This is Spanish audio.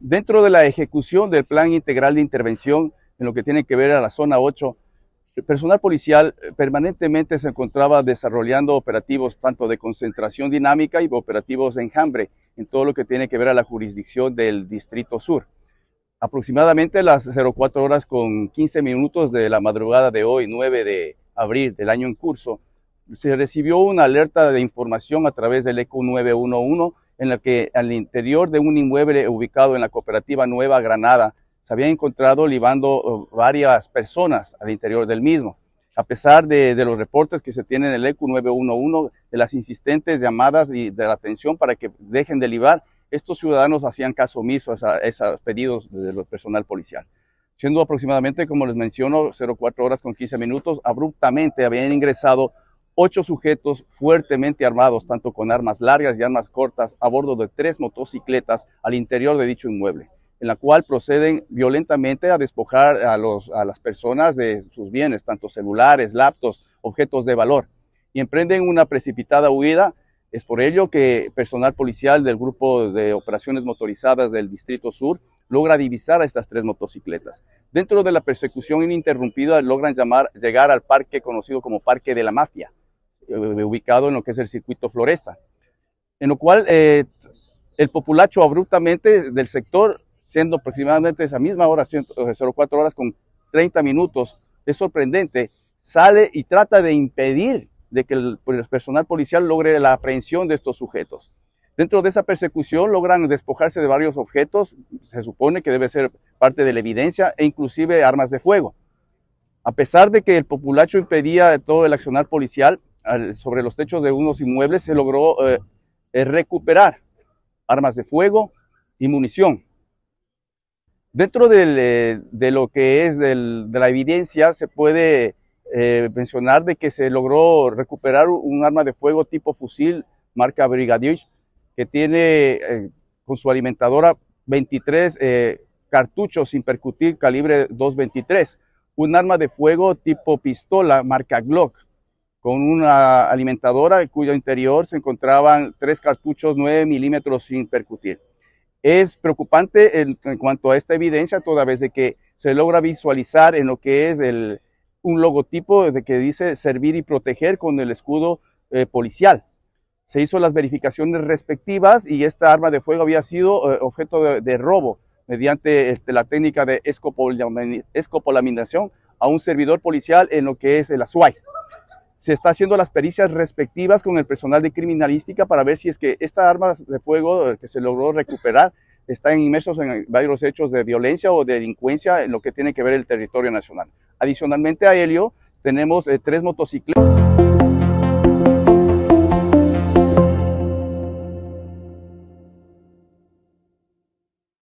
Dentro de la ejecución del Plan Integral de Intervención en lo que tiene que ver a la zona 8, el personal policial eh, permanentemente se encontraba desarrollando operativos tanto de concentración dinámica y operativos enjambre en todo lo que tiene que ver a la jurisdicción del Distrito Sur. Aproximadamente las 04 horas con 15 minutos de la madrugada de hoy, 9 de abril del año en curso, se recibió una alerta de información a través del ECO 911 en la que al interior de un inmueble ubicado en la cooperativa Nueva Granada se había encontrado libando oh, varias personas al interior del mismo. A pesar de, los reportes que se tienen en el ECU 911, de las insistentes llamadas y de la atención para que dejen de libar, estos ciudadanos hacían caso omiso a esos pedidos del personal policial. Siendo aproximadamente, como les menciono, 04 horas con 15 minutos, abruptamente habían ingresado ocho sujetos fuertemente armados, tanto con armas largas y armas cortas, a bordo de tres motocicletas al interior de dicho inmueble, en la cual proceden violentamente a despojar a, las personas de sus bienes, tanto celulares, laptops, objetos de valor, y emprenden una precipitada huida. Es por ello que personal policial del Grupo de Operaciones Motorizadas del Distrito Sur logra divisar a estas tres motocicletas. Dentro de la persecución ininterrumpida logran llegar al parque conocido como Parque de la Mafia, eh, ubicado en lo que es el circuito Floresta, en lo cual eh, el populacho abruptamente del sector, siendo aproximadamente esa misma hora, 04 eh, horas con 30 minutos, es sorprendente, sale y trata de impedir de que el, el personal policial logre la aprehensión de estos sujetos. Dentro de esa persecución logran despojarse de varios objetos, se supone que debe ser parte de la evidencia, e inclusive armas de fuego. A pesar de que el populacho impedía todo el accionar policial, sobre los techos de unos inmuebles, se logró eh, eh, recuperar armas de fuego y munición. Dentro eh, de lo que es de la evidencia, se puede mencionar de que se logró recuperar un arma de fuego tipo fusil marca Brigadier, que tiene con su alimentadora 23 cartuchos sin percutir calibre 223, un arma de fuego tipo pistola marca Glock, con una alimentadora en cuyo interior se encontraban tres cartuchos 9 milímetros sin percutir. Es preocupante en, cuanto a esta evidencia, toda vez de que se logra visualizar en lo que es el, un logotipo de que dice servir y proteger con el escudo eh, policial. Se hizo las verificaciones respectivas y esta arma de fuego había sido eh, objeto de, robo mediante este, la técnica de escopolaminación a un servidor policial en lo que es el ASUAI se está haciendo las pericias respectivas con el personal de criminalística para ver si es que estas armas de fuego eh, que se logró recuperar están inmersos en varios hechos de violencia o delincuencia en lo que tiene que ver el territorio nacional. Adicionalmente a Helio, tenemos eh, tres motocicletas.